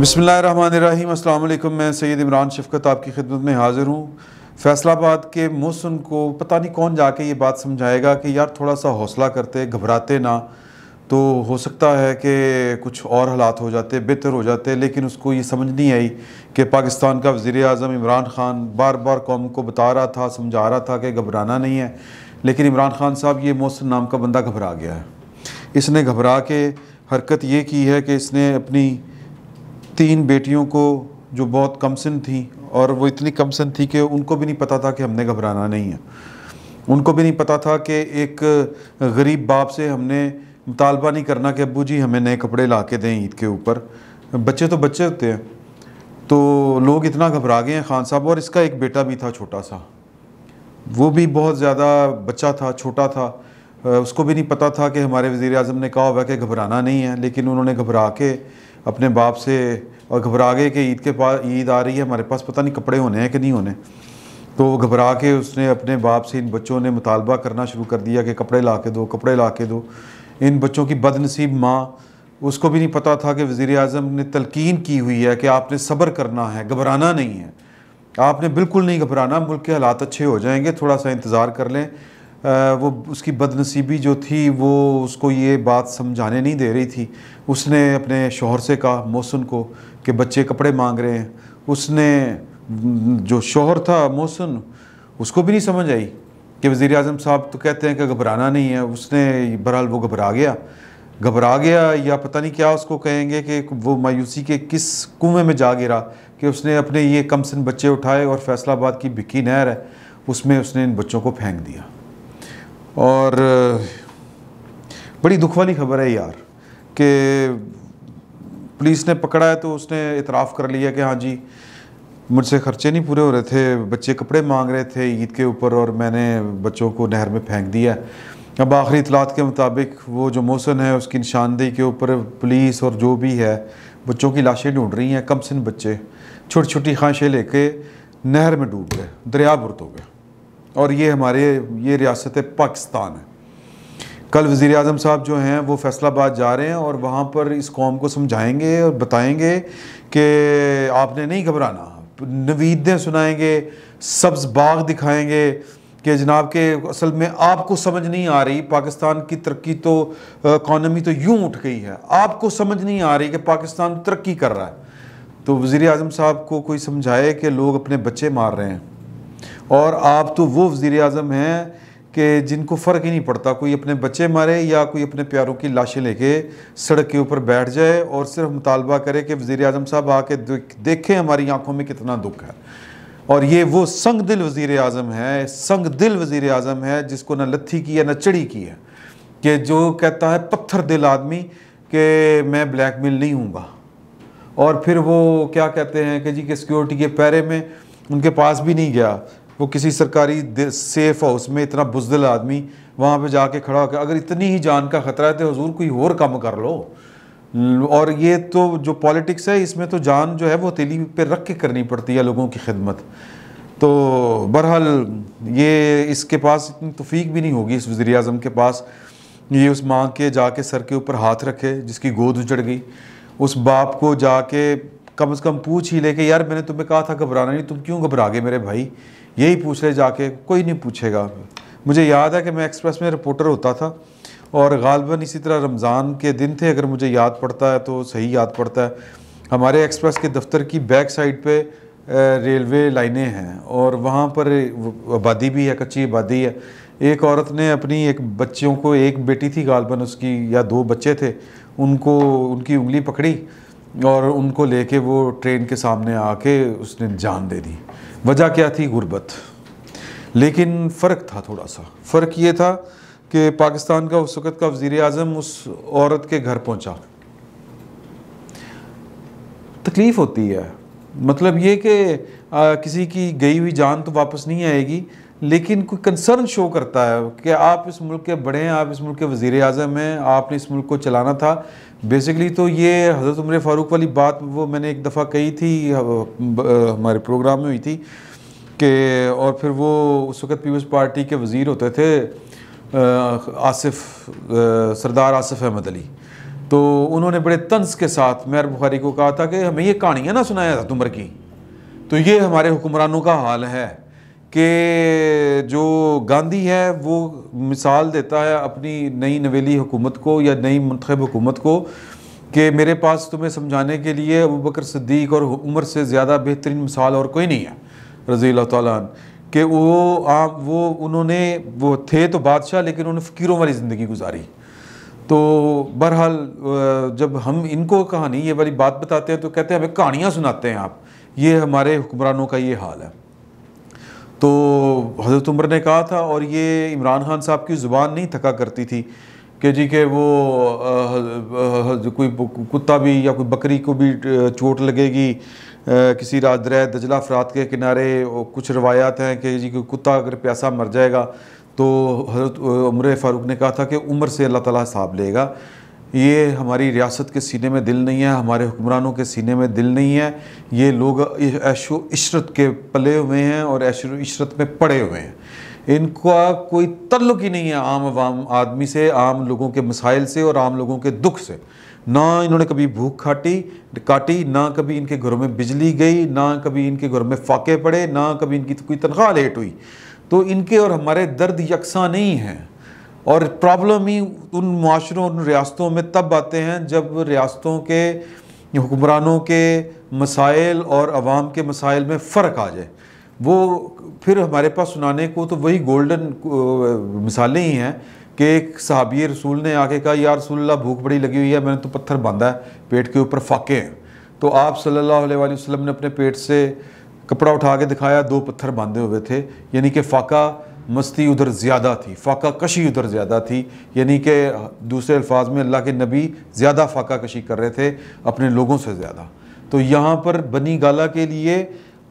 बसमीम अल्लाम मैं सैद इमरान शफकत आपकी खिदमत में हाज़िर हूँ फैसलाबाद के मोहसन को पता नहीं कौन जाके ये बात समझाएगा कि यार थोड़ा सा हौसला करते घबराते ना तो हो सकता है कि कुछ और हालात हो जाते बेहतर हो जाते लेकिन उसको ये समझ नहीं आई कि पाकिस्तान का वज़ी अजम इमरान ख़ान बार बार कौम को बता रहा था समझा रहा था कि घबराना नहीं है लेकिन इमरान ख़ान साहब ये मोहसन नाम का बंदा घबरा गया है इसने घबरा के हरकत ये की है कि इसने अपनी तीन बेटियों को जो बहुत कमसन थी और वो इतनी कमसन थी कि उनको भी नहीं पता था कि हमने घबराना नहीं है उनको भी नहीं पता था कि एक गरीब बाप से हमने मुतालबा नहीं करना कि अबू जी हमें नए कपड़े ला के दें ईद के ऊपर बच्चे तो बच्चे होते हैं तो लोग इतना घबरा गए हैं खान साहब और इसका एक बेटा भी था छोटा सा वो भी बहुत ज़्यादा बच्चा था छोटा था उसको भी नहीं पता था कि हमारे वज़ी अजम ने कहा हुआ कि घबराना नहीं है लेकिन उन्होंने घबरा के अपने बाप से और घबरा गए कि ईद के पास ईद आ रही है हमारे पास पता नहीं कपड़े होने हैं कि नहीं होने तो वो घबरा के उसने अपने बाप से इन बच्चों ने मुतालबा करना शुरू कर दिया कि कपड़े ला के दो कपड़े ला के दो इन बच्चों की बदनसीब माँ उसको भी नहीं पता था कि वज़ी अजम ने तलकिन की हुई है कि आपने सब्र करना है घबराना नहीं है आपने बिल्कुल नहीं घबराना मुल्क के हालात अच्छे हो जाएंगे थोड़ा सा इंतज़ार कर लें वो उसकी बदनसीबी जो थी वो उसको ये बात समझाने नहीं दे रही थी उसने अपने शोहर से कहा मोहसिन को कि बच्चे कपड़े मांग रहे हैं उसने जो शोहर था मोहसिन उसको भी नहीं समझ आई कि वज़ी अजम साहब तो कहते हैं कि घबराना नहीं है उसने बहरहाल वो घबरा गया घबरा गया या पता नहीं क्या उसको कहेंगे कि वो मायूसी के किस कुएं में जा गिरा कि उसने अपने ये कम सन बच्चे उठाए और फैसलाबाद की भिक्की नहर है उसमें उसने इन बच्चों को फेंक दिया और बड़ी दुख वाली खबर है यार कि पुलिस ने पकड़ा है तो उसने इतराफ़ कर लिया कि हाँ जी मुझसे खर्चे नहीं पूरे हो रहे थे बच्चे कपड़े मांग रहे थे ईद के ऊपर और मैंने बच्चों को नहर में फेंक दिया अब आखिरी इतलात के मुताबिक वो जो मौसम है उसकी निशानदेही के ऊपर पुलिस और जो भी है बच्चों की लाशें ढूंढ रही हैं कम सिन बच्चे छोटी छोटी खांशें लेके नहर में डूब गए दरिया बुरत हो गए और ये हमारे ये रियासत पाकिस्तान है कल वज़ी अजम साहब जो हैं वो फैसलाबाद जा रहे हैं और वहाँ पर इस कौम को समझाएँगे और बताएँगे कि आपने नहीं घबराना नवीदें सुनाएँगे सब्ज़ बाग दिखाएँगे कि जनाब के असल में आपको समझ नहीं आ रही पाकिस्तान की तरक्की तो इकानमी तो यूँ उठ गई है आपको समझ नहीं आ रही कि पाकिस्तान तरक्की कर रहा है तो वज़ी अजम साहब को कोई समझाए कि लोग अपने बच्चे मार रहे हैं और आप तो वो वज़ी अजम हैं कि जिनको फ़र्क ही नहीं पड़ता कोई अपने बच्चे मारे या कोई अपने प्यारों की लाशें लेके सड़क के ऊपर बैठ जाए और सिर्फ मुतालबा करे कि वज़ी अजम साहब आके देखें हमारी आँखों में कितना दुख है और ये वो संग दिल वज़ी अजम है संग दिल वज़ी अजम है जिसको ना लत्थी की है न चढ़ी की है कि जो कहता है पत्थर दिल आदमी कि मैं ब्लैक मेल नहीं हूँगा और फिर वो क्या कहते हैं कि जी कि सिक्योरिटी के पैरे में उनके पास भी नहीं गया वो किसी सरकारी सेफ हाउस में इतना बुजदिल आदमी वहाँ पे जाके खड़ा होकर अगर इतनी ही जान का ख़तरा है तो हजूर कोई और कम कर लो और ये तो जो पॉलिटिक्स है इसमें तो जान जो है वो तेली पे रख के करनी पड़ती है लोगों की खिदमत तो बहरहाल ये इसके पास इतनी तफीक भी नहीं होगी इस वज़ी अजम के पास ये उस माँ के जाके सर के ऊपर हाथ रखे जिसकी गोद उजड़ गई उस बाप को जाके कम से कम पूछ ही ले कि यार मैंने तुम्हें कहा था घबराना नहीं तुम क्यों घबरा गए मेरे भाई यही पूछ ले जाके कोई नहीं पूछेगा मुझे याद है कि मैं एक्सप्रेस में रिपोर्टर होता था और गालबन इसी तरह रमज़ान के दिन थे अगर मुझे याद पड़ता है तो सही याद पड़ता है हमारे एक्सप्रेस के दफ्तर की बैक साइड पर रेलवे लाइनें हैं और वहाँ पर आबादी भी है कच्ची आबादी है एक औरत ने अपनी एक बच्चियों को एक बेटी थी गालबन उसकी या दो बच्चे थे उनको उनकी उंगली पकड़ी और उनको लेके वो ट्रेन के सामने आके उसने जान दे दी वजह क्या थी गुर्बत लेकिन फ़र्क था थोड़ा सा फ़र्क ये था कि पाकिस्तान का उस वक़्त का वज़ी अजम उस औरत के घर पहुंचा तकलीफ़ होती है मतलब ये कि किसी की गई हुई जान तो वापस नहीं आएगी लेकिन कोई कंसर्न शो करता है कि आप इस मुल्क के बड़े हैं आप इस मुल्क के वज़ी अजम हैं आपने इस मुल्क को चलाना था बेसिकली तो ये हज़रत उम्र फ़ारूक वाली बात वो मैंने एक दफ़ा कही थी हमारे प्रोग्राम में हुई थी कि और फिर वो उस वक्त पीपल्स पार्टी के वज़ी होते थे आसिफ सरदार आसिफ अहमद अली तो उन्होंने बड़े तंज के साथ मैर बुखारी को कहा था कि हमें ये कहानियाँ ना सुनाया हजरत उम्र की तो ये हमारे हुक्मरानों का हाल है कि जो गांधी है वो मिसाल देता है अपनी नई नवेली हुकूमत को या नई मंतखब हुकूमत को कि मेरे पास तुम्हें समझाने के लिए अबू बकर सिद्दीक और उमर से ज़्यादा बेहतरीन मिसाल और कोई नहीं है रज़ी तान कि वो आप वो उन्होंने वो थे तो बादशाह लेकिन उन्होंने फ़कीरों वाली ज़िंदगी गुजारी तो बहरहाल जब हम इनको कहानी ये वाली बात बताते हैं तो कहते हैं हमें कहानियाँ सुनाते हैं आप ये हमारे हुक्मरानों का ये हाल है तो हज़रत उमर ने कहा था और ये इमरान खान साहब की ज़ुबान नहीं थका करती थी कि जी के वो कोई कुत्ता भी या कोई बकरी को भी चोट लगेगी किसी राजदर दजला अफराद के किनारे कुछ रवायात हैं कि जी कोई कुत्ता अगर प्यासा मर जाएगा तो हज़रत उम्र फ़ारूक ने कहा था कि उम्र से अल्लाह ताला साहब लेगा ये हमारी रियासत के सीने में दिल नहीं है हमारे हुक्मरानों के सीने में दिल नहीं है ये लोग ऐशो इशरत के पले हुए हैं और ऐशो इशरत में पड़े हुए हैं इनका कोई तल्लुक ही नहीं है आम आवाम आदमी से आम लोगों के मसाइल से और आम लोगों के दुख से ना इन्होंने कभी भूख खाटी काटी ना कभी इनके घरों में बिजली गई ना कभी इनके घरों में फाके पड़े ना कभी इनकी कोई तनख्वाह लेट हुई तो इनके और हमारे दर्द यकसा नहीं हैं और प्रॉब्लम ही उन माशरों उन रियासतों में तब आते हैं जब रियासतों के हुक्मरानों के मसाइल और आवाम के मसाइल में फ़र्क आ जाए वो फिर हमारे पास सुनाने को तो वही गोल्डन मिसालें ही हैं कि एक सहाबी रसूल ने आके कहा यार रसूल्ला भूख बड़ी लगी हुई है मैंने तो पत्थर बांधा है पेट के ऊपर फाके हैं तो आप सल्लल्लाहु अलैहि वसल्लम ने अपने पेट से कपड़ा उठा के दिखाया दो पत्थर बांधे हुए थे यानी कि फाका मस्ती उधर ज़्यादा थी फ़ाका कशी उधर ज़्यादा थी यानी कि दूसरे अल्फाज में अल्लाह के नबी ज़्यादा फ़ाका कशी कर रहे थे अपने लोगों से ज़्यादा तो यहाँ पर बनी गाला के लिए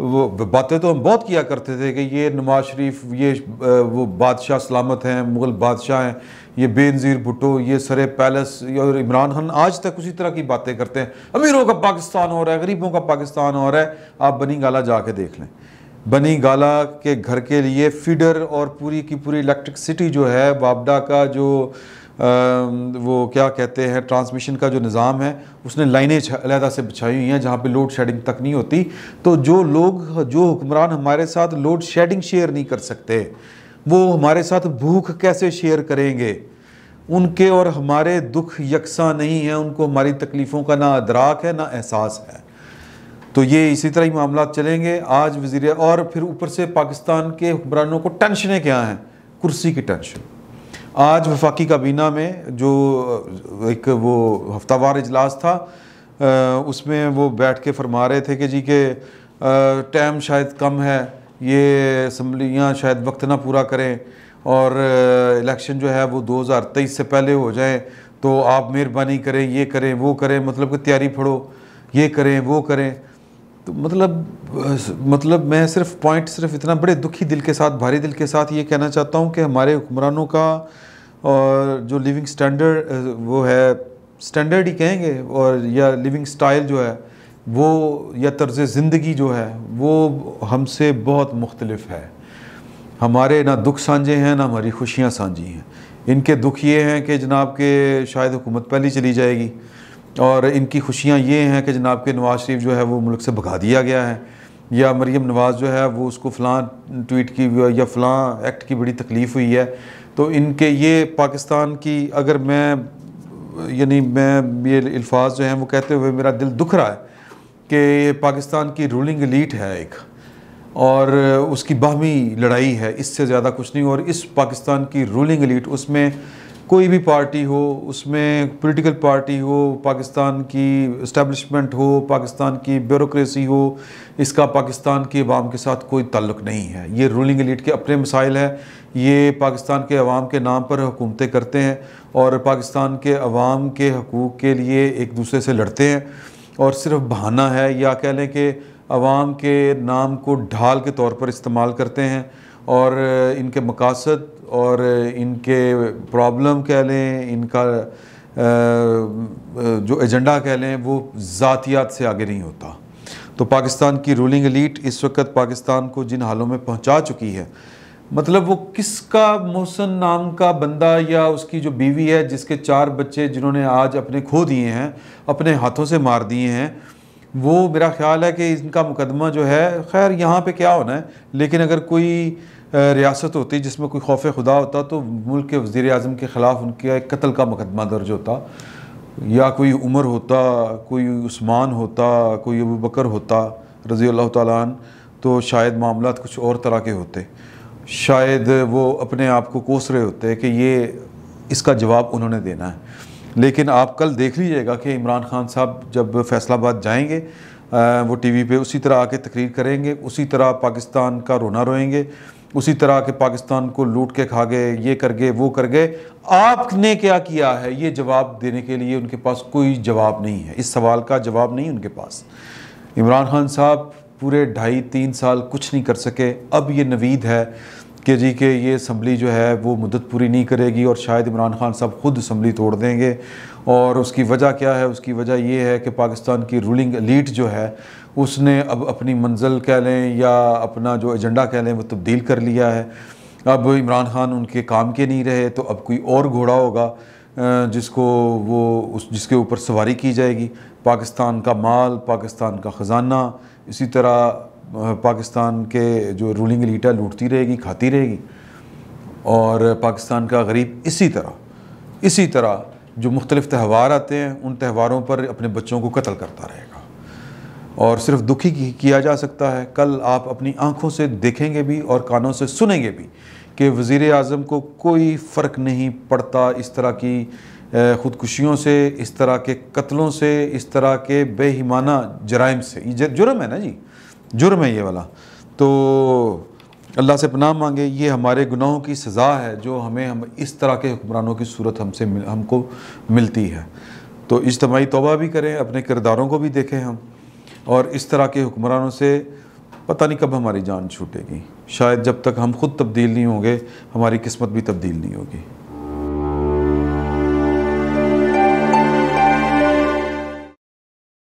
वो बातें तो हम बहुत किया करते थे कि ये नवाज शरीफ ये वो बादशाह सलामत हैं मुग़ल बादशाह हैं ये बेनज़ीर भुटो ये सरे पैलेस और इमरान खान आज तक उसी तरह की बातें करते हैं अमीरों का पाकिस्तान हो रहा है गरीबों का पाकिस्तान हो रहा है आप बनी गाला जाके देख लें बनी गाला के घर के लिए फीडर और पूरी की पूरी इलेक्ट्रिकसिटी जो है बाबडा का जो आ, वो क्या कहते हैं ट्रांसमिशन का जो निज़ाम है उसने लाइनें अलहदा से बिछाई हुई हैं जहाँ पे लोड शेडिंग तक नहीं होती तो जो लोग जो हुक्मरान हमारे साथ लोड शेडिंग शेयर नहीं कर सकते वो हमारे साथ भूख कैसे शेयर करेंगे उनके और हमारे दुख यकसा नहीं है उनको हमारी तकलीफ़ों का ना अदराक है ना एहसास है तो ये इसी तरह ही मामला चलेंगे आज वजीर और फिर ऊपर से पाकिस्तान के हुक्मरानों को टेंशनें क्या हैं कुर्सी की टेंशन आज वफाकी काबीना में जो एक वो हफ्तावार इजलास था उसमें वो बैठ के फरमा रहे थे कि जी के टाइम शायद कम है ये असम्बलियाँ शायद वक्त ना पूरा करें और इलेक्शन जो है वो 2023 से पहले हो जाए तो आप मेहरबानी करें ये करें वो करें मतलब कि तैयारी फड़ो ये करें वो करें तो मतलब मतलब मैं सिर्फ पॉइंट सिर्फ इतना बड़े दुखी दिल के साथ भारी दिल के साथ ये कहना चाहता हूँ कि हमारे हुक्मरानों का और जो लिविंग स्टैंडर्ड वो है स्टैंडर्ड ही कहेंगे और या लिविंग स्टाइल जो है वो या तर्ज ज़िंदगी जो है वो हमसे बहुत मुख्तलफ है हमारे ना दुख साझे हैं ना हमारी खुशियाँ साझी हैं इनके दुख ये हैं कि जनाब के शायद हुकूमत पहली चली जाएगी और इनकी खुशियाँ ये हैं कि जनाब के नवाज़ शरीफ जो है वो मुल्क से भगा दिया गया है या मरीम नवाज़ जो है वो उसको फ़लाँ ट्वीट की या फ़लाँ एक्ट की बड़ी तकलीफ़ हुई है तो इनके ये पाकिस्तान की अगर मैं यानी मैं ये अल्फाज जो हैं वो कहते हुए मेरा दिल दुख रहा है कि पाकिस्तान की रूलिंग लीट है एक और उसकी बाहमी लड़ाई है इससे ज़्यादा कुछ नहीं और इस पाकिस्तान की रूलिंग लीट उसमें कोई भी पार्टी हो उसमें पॉलिटिकल पार्टी हो पाकिस्तान की इस्टेब्लिशमेंट हो पाकिस्तान की ब्यूरोसी हो इसका पाकिस्तान की अवाम के साथ कोई ताल्लुक नहीं है ये रूलिंग एलिट के अपने मसाइल है ये पाकिस्तान के अवाम के नाम पर हुकूमतें करते हैं और पाकिस्तान के अवाम के हकूक़ के लिए एक दूसरे से लड़ते हैं और सिर्फ बहाना है या कह लें कि अवाम के नाम को ढाल के तौर पर इस्तेमाल करते हैं और इनके मकासद और इनके प्रॉब्लम कह लें इनका जो एजेंडा कह लें वो ज़ातियात से आगे नहीं होता तो पाकिस्तान की रूलिंग एलीट इस वक्त पाकिस्तान को जिन हालों में पहुंचा चुकी है मतलब वो किसका मोहसन नाम का बंदा या उसकी जो बीवी है जिसके चार बच्चे जिन्होंने आज अपने खो दिए हैं अपने हाथों से मार दिए हैं वो मेरा ख्याल है कि इनका मुकदमा जो है खैर यहाँ पे क्या होना है लेकिन अगर कोई रियासत होती जिसमें कोई खौफ खुदा होता तो मुल्क के वज़ी अजम के ख़िलाफ़ उनके एक कत्ल का मुकदमा दर्ज होता या कोई उमर होता कोई उस्मान होता कोई अबू बकर होता रज़ी अल्लाह तालन तो शायद मामला कुछ और तरह के होते शायद वो अपने आप को कोस रहे होते कि ये इसका जवाब उन्होंने देना है लेकिन आप कल देख लीजिएगा कि इमरान खान साहब जब फैसलाबाद जाएंगे वो टीवी पे उसी तरह आके तकरीर करेंगे उसी तरह पाकिस्तान का रोना रोएंगे उसी तरह के पाकिस्तान को लूट के खा गए ये कर गए वो कर गए आपने क्या किया है ये जवाब देने के लिए उनके पास कोई जवाब नहीं है इस सवाल का जवाब नहीं उनके पास इमरान खान साहब पूरे ढाई तीन साल कुछ नहीं कर सके अब ये नवीद है कि जी के ये असम्बली जो है वो मदत पूरी नहीं करेगी और शायद इमरान खान साहब खुद असम्बली तोड़ देंगे और उसकी वजह क्या है उसकी वजह ये है कि पाकिस्तान की रूलिंग लीड जो है उसने अब अपनी मंजिल कह लें या अपना जो एजेंडा कह लें वो तब्दील कर लिया है अब इमरान खान उनके काम के नहीं रहे तो अब कोई और घोड़ा होगा जिसको वो उस जिसके ऊपर सवारी की जाएगी पाकिस्तान का माल पाकिस्तान का ख़जाना इसी तरह पाकिस्तान के जो रूलिंग लीटा लूटती रहेगी खाती रहेगी और पाकिस्तान का गरीब इसी तरह इसी तरह जो मुख्तलिफ त्यौहार आते हैं उन त्यौहारों पर अपने बच्चों को कत्ल करता रहेगा और सिर्फ दुखी किया जा सकता है कल आप अपनी आँखों से देखेंगे भी और कानों से सुनेंगे भी कि वज़ी अजम को कोई फ़र्क नहीं पड़ता इस तरह की ख़ुदकुशियों से इस तरह के कत्लों से इस तरह के बेहिमाना जराइम से जुर्म है ना जी जुर्म है ये वाला तो अल्लाह से पनाह मांगे ये हमारे गुनाहों की सज़ा है जो हमें हम इस तरह के हुक्मरानों की सूरत हमसे मिल, हमको मिलती है तो इज्तमाही तोबा भी करें अपने किरदारों को भी देखें हम और इस तरह के हुक्मरानों से पता नहीं कब हमारी जान छूटेगी शायद जब तक हम खुद तब्दील नहीं होंगे हमारी किस्मत भी तब्दील नहीं होगी